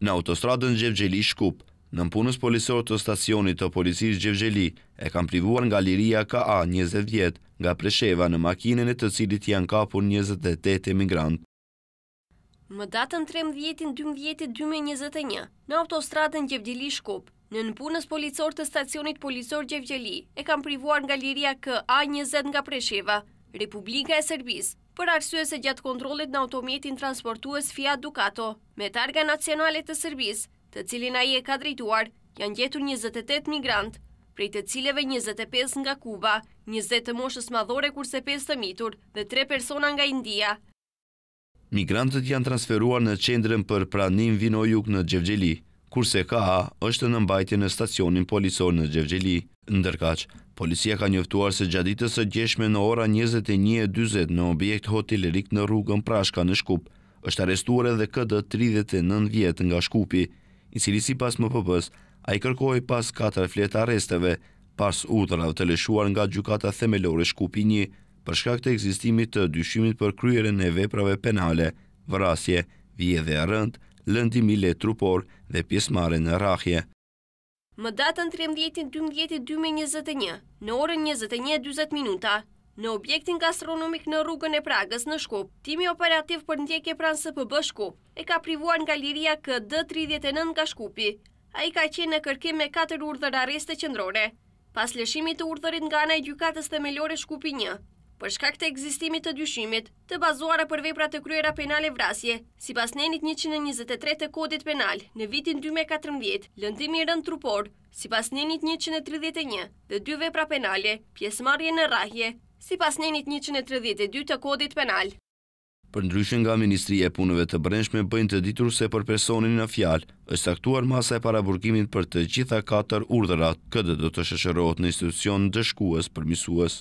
Në autostradën Gjevgjeli Shkup, në punës polisor të stacionit të policisë Gjevgjeli, e kam privuar nga liria KA 20 vjet nga Presheva në makinën e të cilit janë kapur 28 emigrant. Më datën 13 vjetin 12 2021, në autostradën Gjevgjeli Shkup, në në punës policor të stacionit policor Gjevgjeli, e kam privuar nga liria KA 20 nga Presheva, Republika e Serbis, për arsye se gjatë kontrolit në automjetin transportues Fiat Ducato, me targa nacionalit të Sërbis, të cilin a i e ka drejtuar, janë gjetur 28 migrant, prej të cileve 25 nga Kuba, 20 të moshës madhore kurse 5 të mitur dhe 3 persona nga India. Migrantët janë transferuar në qendrën për pranim vinojuk në Gjevgjeli, kurse KA është në mbajtje në stacionin polisor në Gjevgjeli. ndërkaqë. Policia ka njëftuar se gjaditës e gjeshme në ora 21.20 në objekt hotelerik në rrugën prashka në Shkup, është arestuar edhe këtë 39 vjetë nga Shkupi, i cili si pas më pëpës, a i kërkoj pas 4 fletë aresteve, pas utërnav të leshuar nga gjukata themelore Shkupi 1, përshka këtë eksistimit të dyshimit për kryere në veprave penale, vërasje, vje dhe rënd, lëndimi le trupor dhe pjesmare në rahje. Më datën 13.12.2021, në orën 21.20 minuta, në objektin gastronomik në rrugën e pragës në Shkup, timi operativ për ndjekje pranë së Shkup, e ka privuar nga liria KD39 nga Shkupi. A i ka qenë në kërkim me 4 urdhër areste qëndrore. Pas lëshimit të urdhërit nga në e gjukatës të melore Shkupi 1, për shkak të egzistimit të dyshimit të bazuara për vepra të kryera penale vrasje. Si pas nenit 123 të kodit penal në vitin 2014, lëndimi rëndë trupor, si pas nenit 131 dhe dy vepra penale, pjesmarje në rahje, si pas nenit 132 të kodit penal. Për ndryshën nga Ministri e Punëve të Brenshme bëjnë të ditur se për personin në fjalë, është aktuar masa e paraburgimin për të gjitha 4 urdhërat, këtë do të shëshërot në institucion dëshkuës për misuës.